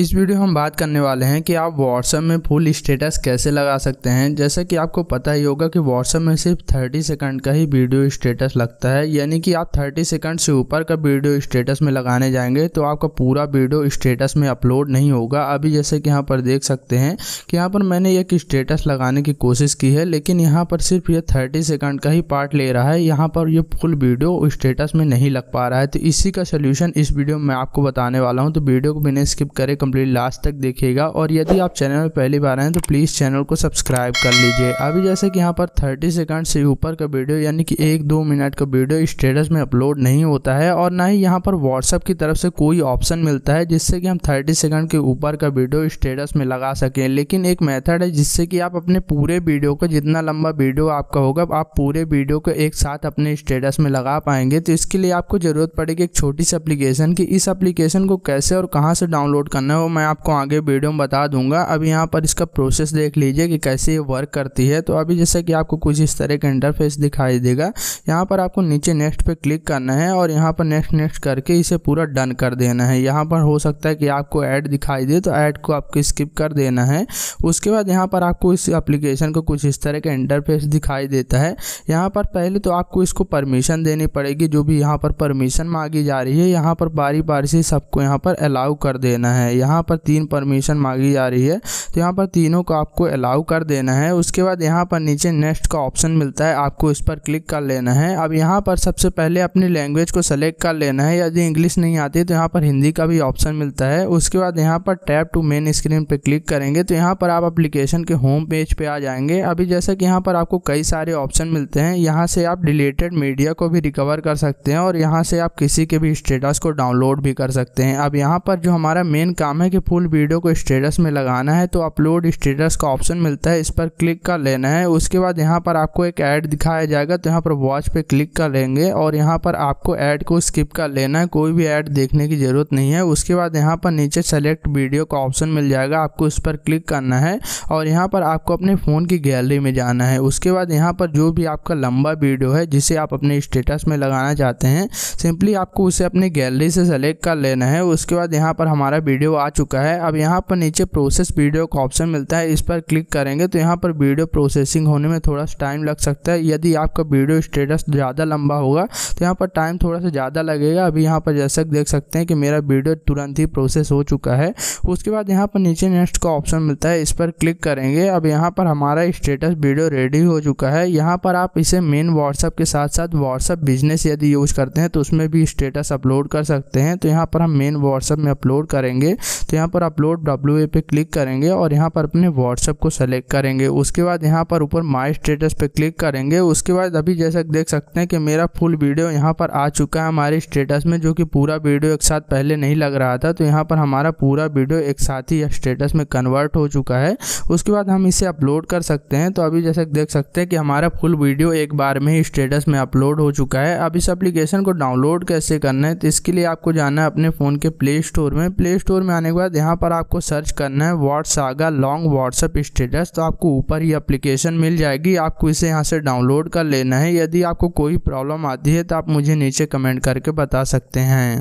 इस वीडियो हम बात करने वाले हैं कि आप व्हाट्सएप में फुल स्टेटस कैसे लगा सकते हैं जैसा कि आपको पता ही होगा कि व्हाट्सएप में सिर्फ 30 सेकंड का ही वीडियो स्टेटस लगता है यानी कि आप 30 सेकंड से ऊपर का वीडियो स्टेटस में लगाने जाएंगे तो आपका पूरा वीडियो स्टेटस में अपलोड नहीं होगा अभी जैसे कि यहाँ पर देख सकते हैं कि यहाँ पर मैंने एक स्टेटस लगाने की कोशिश की है लेकिन यहाँ पर सिर्फ ये थर्टी सेकेंड का ही पार्ट ले रहा है यहाँ पर यह फुल वीडियो स्टेटस में नहीं लग पा रहा है तो इसी का सोल्यूशन इस वीडियो में आपको बताने वाला हूँ तो वीडियो को बिना स्किप करें कंप्लीट लास्ट तक देखेगा और यदि आप चैनल में पहली बार आए तो प्लीज़ चैनल को सब्सक्राइब कर लीजिए अभी जैसे कि यहाँ पर थर्टी सेकेंड से ऊपर का वीडियो यानी कि एक दो मिनट का वीडियो स्टेटस में अपलोड नहीं होता है और ना ही यहाँ पर व्हाट्सअप की तरफ से कोई ऑप्शन मिलता है जिससे कि हम थर्टी सेकेंड के ऊपर का वीडियो स्टेटस में लगा सकें लेकिन एक मेथड है जिससे कि आप अपने पूरे वीडियो को जितना लंबा वीडियो आपका होगा आप पूरे वीडियो को एक साथ अपने स्टेटस में लगा पाएंगे तो इसके लिए आपको ज़रूरत पड़ेगी एक छोटी सी एप्लीकेशन की इस एप्लीकेशन को कैसे और कहां से डाउनलोड करना है हो मैं आपको आगे वीडियो में बता दूंगा अब यहाँ पर इसका प्रोसेस देख लीजिए कि कैसे ये वर्क करती है तो अभी जैसे कि आपको कुछ इस तरह का इंटरफेस दिखाई देगा यहाँ पर आपको नीचे नेक्स्ट पे क्लिक करना है और यहाँ पर नेक्स्ट नेक्स्ट करके इसे पूरा डन कर देना है यहाँ पर हो सकता है कि आपको ऐड दिखाई दे तो ऐड को आपको स्किप कर देना है उसके बाद यहाँ पर आपको इस एप्लीकेशन को कुछ इस तरह का इंटरफेस दिखाई देता है यहाँ पर पहले तो आपको इसको परमिशन देनी पड़ेगी जो भी यहाँ पर परमिशन मांगी जा रही है यहाँ पर बारी बारी से सबको यहाँ पर अलाउ कर देना है यहाँ पर तीन परमिशन मांगी जा रही है तो यहाँ पर तीनों को आपको अलाउ कर देना है उसके बाद यहाँ पर नीचे नेक्स्ट का ऑप्शन मिलता है आपको इस पर क्लिक कर लेना है अब यहाँ पर सबसे पहले अपनी लैंग्वेज को सेलेक्ट कर लेना है यदि इंग्लिश नहीं आती तो यहाँ पर हिंदी का भी ऑप्शन मिलता है उसके बाद यहाँ पर टैप टू मेन स्क्रीन पर क्लिक करेंगे तो यहाँ पर आप अप्लीकेशन के होम पेज पर आ जाएंगे अभी जैसा कि यहाँ पर आपको कई सारे ऑप्शन मिलते हैं यहाँ से आप रिलेटेड मीडिया को भी रिकवर कर सकते हैं और यहाँ से आप किसी के भी स्टेटस को डाउनलोड भी कर सकते हैं अब यहाँ पर जो हमारा मेन काम काम है कि फुल वीडियो को स्टेटस में लगाना है तो अपलोड स्टेटस का ऑप्शन मिलता है इस पर क्लिक कर लेना है उसके बाद यहाँ पर आपको एक ऐड दिखाया जाएगा तो यहाँ पर वॉच पे क्लिक कर लेंगे और यहाँ पर आपको ऐड को स्किप कर लेना है कोई भी ऐड देखने की ज़रूरत नहीं है उसके बाद यहाँ पर नीचे सेलेक्ट वीडियो का ऑप्शन मिल जाएगा आपको इस पर क्लिक करना है और यहाँ पर आपको अपने फ़ोन की गैलरी में जाना है उसके बाद यहाँ पर जो भी आपका लंबा वीडियो है जिसे आप अपने स्टेटस में लगाना चाहते हैं सिंपली आपको उसे अपने गैलरी से सेलेक्ट कर लेना है उसके बाद यहाँ पर हमारा वीडियो आ चुका है अब यहाँ पर नीचे प्रोसेस वीडियो का ऑप्शन मिलता है इस पर क्लिक करेंगे तो यहाँ पर वीडियो प्रोसेसिंग होने में थोड़ा सा टाइम लग सकता है यदि आपका वीडियो स्टेटस ज़्यादा लंबा होगा तो यहाँ पर टाइम थोड़ा सा ज़्यादा लगेगा अभी यहाँ पर जैसा देख सकते हैं कि मेरा वीडियो तुरंत ही प्रोसेस हो चुका है उसके बाद यहाँ पर नीचे नेक्स्ट का ऑप्शन मिलता है इस पर क्लिक करेंगे अब यहाँ पर हमारा स्टेटस वीडियो रेडी हो चुका है यहाँ पर आप इसे मेन व्हाट्सअप के साथ साथ व्हाट्सअप बिजनेस यदि यूज़ करते हैं तो उसमें भी स्टेटस अपलोड कर सकते हैं तो यहाँ पर हम मेन व्हाट्सअप में अपलोड करेंगे तो यहाँ पर अपलोड डब्ल्यू पे क्लिक करेंगे और यहाँ पर अपने व्हाट्सअप को सेलेक्ट करेंगे उसके बाद यहाँ पर ऊपर माई स्टेटस पे क्लिक करेंगे उसके बाद अभी जैसा देख सकते हैं कि मेरा फुल वीडियो यहाँ पर आ चुका है हमारे स्टेटस में जो कि पूरा वीडियो एक साथ पहले नहीं लग रहा था तो यहाँ पर हमारा पूरा वीडियो एक साथ ही स्टेटस में कन्वर्ट हो चुका है उसके बाद हम इसे अपलोड कर सकते हैं तो अभी जैसे देख सकते हैं कि हमारा फुल वीडियो एक बार में ही स्टेटस में अपलोड हो चुका है अब इस एप्लीकेशन को डाउनलोड कैसे करना है तो इसके लिए आपको जाना है अपने फ़ोन के प्ले स्टोर में प्ले स्टोर में आने के बाद यहाँ पर आपको सर्च करना है व्हाट्सागा लॉन्ग व्हाट्सअप स्टेटस तो आपको ऊपर ही अप्लीकेशन मिल जाएगी आपको इसे यहाँ से डाउनलोड कर लेना है यदि आपको कोई प्रॉब्लम आती है तो आप मुझे नीचे कमेंट करके बता सकते हैं